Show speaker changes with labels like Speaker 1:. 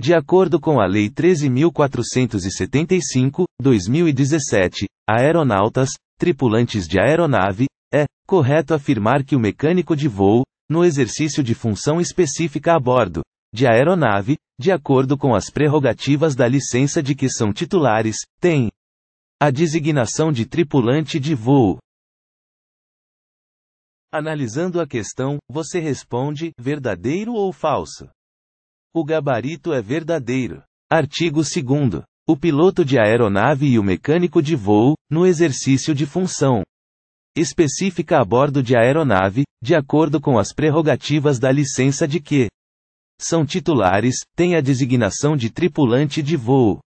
Speaker 1: De acordo com a Lei 13.475, 2017, aeronautas, tripulantes de aeronave, é correto afirmar que o mecânico de voo, no exercício de função específica a bordo de aeronave, de acordo com as prerrogativas da licença de que são titulares, tem a designação de tripulante de voo. Analisando a questão, você responde verdadeiro ou falso? O gabarito é verdadeiro. Artigo 2. O piloto de aeronave e o mecânico de voo, no exercício de função específica a bordo de aeronave, de acordo com as prerrogativas da licença de que são titulares, têm a designação de tripulante de voo.